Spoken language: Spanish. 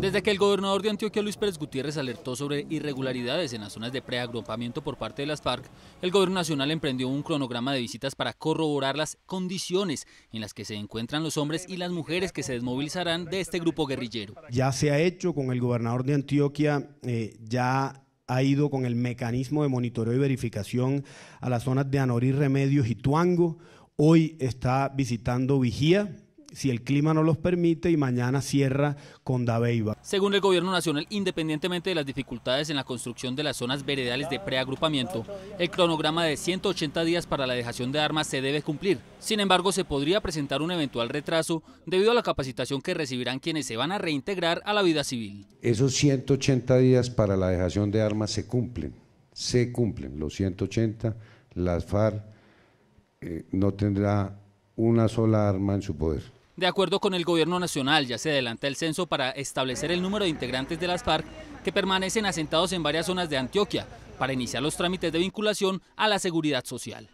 Desde que el gobernador de Antioquia, Luis Pérez Gutiérrez, alertó sobre irregularidades en las zonas de preagrupamiento por parte de las FARC, el gobierno nacional emprendió un cronograma de visitas para corroborar las condiciones en las que se encuentran los hombres y las mujeres que se desmovilizarán de este grupo guerrillero. Ya se ha hecho con el gobernador de Antioquia, eh, ya ha ido con el mecanismo de monitoreo y verificación a las zonas de Anorí, Remedios y Tuango. Hoy está visitando Vigía si el clima no los permite y mañana cierra con Dabeiba. Según el gobierno nacional, independientemente de las dificultades en la construcción de las zonas veredales de preagrupamiento, el cronograma de 180 días para la dejación de armas se debe cumplir. Sin embargo, se podría presentar un eventual retraso debido a la capacitación que recibirán quienes se van a reintegrar a la vida civil. Esos 180 días para la dejación de armas se cumplen, se cumplen los 180, las FARC eh, no tendrá una sola arma en su poder. De acuerdo con el Gobierno Nacional, ya se adelanta el censo para establecer el número de integrantes de las FARC que permanecen asentados en varias zonas de Antioquia para iniciar los trámites de vinculación a la seguridad social.